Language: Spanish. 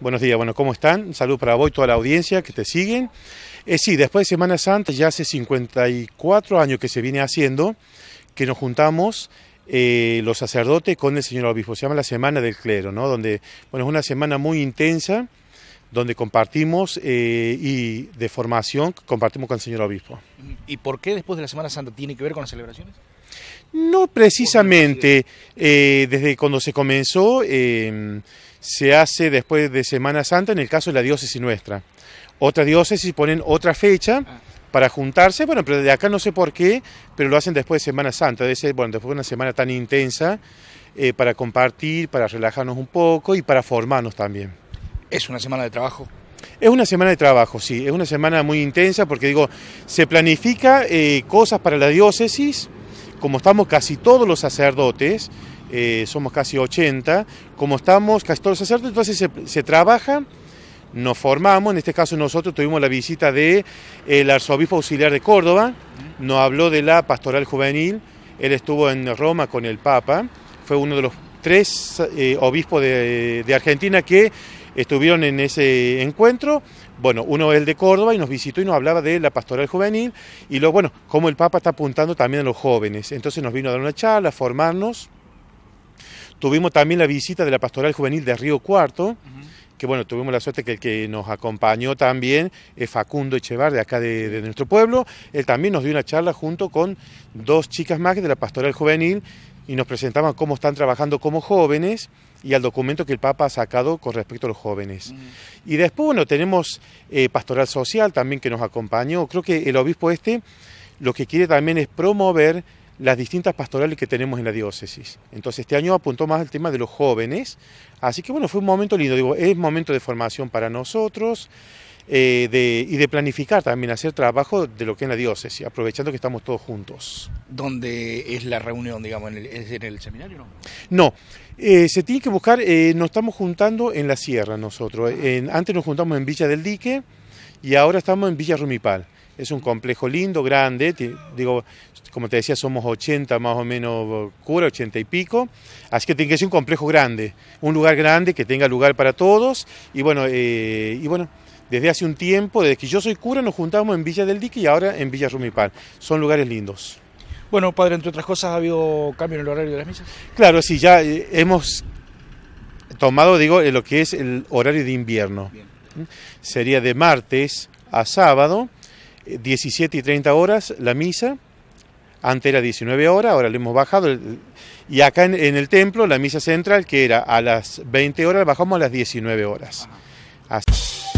buenos días, bueno, ¿cómo están? Salud para vos y toda la audiencia que te siguen. Eh, sí, después de Semana Santa, ya hace 54 años que se viene haciendo, que nos juntamos eh, los sacerdotes con el señor obispo. Se llama la Semana del Clero, ¿no? Donde, bueno, es una semana muy intensa, donde compartimos eh, y de formación compartimos con el señor obispo. ¿Y por qué después de la Semana Santa tiene que ver con las celebraciones? No precisamente, desde cuando se comenzó em, se hace después de Semana Santa en el caso de la diócesis nuestra. Otra diócesis ponen otra fecha ah. para juntarse, bueno, pero de acá no sé por qué, pero lo hacen después de Semana Santa, debe ser bueno, después de una semana tan intensa, eh, para compartir, para relajarnos un poco y para formarnos también. ¿Es una semana de trabajo? Es una semana de trabajo, sí, es una semana muy intensa porque digo, se planifica eh, cosas para la diócesis, como estamos casi todos los sacerdotes, eh, somos casi 80, como estamos casi todos los entonces se, trabaja nos formamos, en este caso nosotros tuvimos la visita del el arzobispo auxiliar de Córdoba, nos habló de la pastoral juvenil, él estuvo en Roma con el Papa, fue uno de los tres eh, obispos de, de, Argentina que estuvieron en ese encuentro, bueno, uno es el de Córdoba y nos visitó y nos hablaba de la pastoral juvenil y luego, bueno, como el Papa está apuntando también a los jóvenes, entonces nos vino a dar una charla, a formarnos, Tuvimos también la visita de la Pastoral Juvenil de Río Cuarto, que bueno, tuvimos la suerte que el que nos acompañó también es Facundo Echevar, de acá de, nuestro pueblo. Él también nos dio una charla junto con dos chicas más de la Pastoral Juvenil y nos presentaban cómo están trabajando como jóvenes y al documento que el Papa ha sacado con respecto a los jóvenes. Y después, bueno, tenemos eh, Pastoral Social también que nos acompañó. Creo que el obispo este lo que quiere también es promover las distintas pastorales que tenemos en la diócesis. Entonces este año apuntó más al tema de los jóvenes, así que bueno, fue un momento lindo, digo, es momento de formación para nosotros eh, y de planificar también, hacer trabajo de lo que es la diócesis, aprovechando que estamos todos juntos. ¿Dónde es la reunión, digamos, en el, en seminario? No, no eh, se tiene que buscar, eh, nos estamos juntando en la sierra nosotros, antes nos juntamos en Villa del Dique y ahora estamos en Villa Rumipal. Es un complejo lindo, grande, digo, como te decía, somos 80 más o menos cura, 80 y pico, así que tiene que ser un complejo grande, un lugar grande que tenga lugar para todos y bueno, eh, y bueno desde hace un tiempo, desde que yo soy cura, nos juntamos en Villa del Dique y ahora en Villa Rumipal. Son lugares lindos. Bueno, padre, entre otras cosas, ¿ha habido cambio en el horario de las misas? Claro, sí, ya eh, hemos tomado, digo, eh, lo que es el horario de invierno. Sería de martes a sábado 17 y 30 horas la misa, antes era 19 horas, ahora lo hemos bajado. Y acá en, el templo, la misa central, que era a las 20 horas, bajamos a las 19 horas. Así.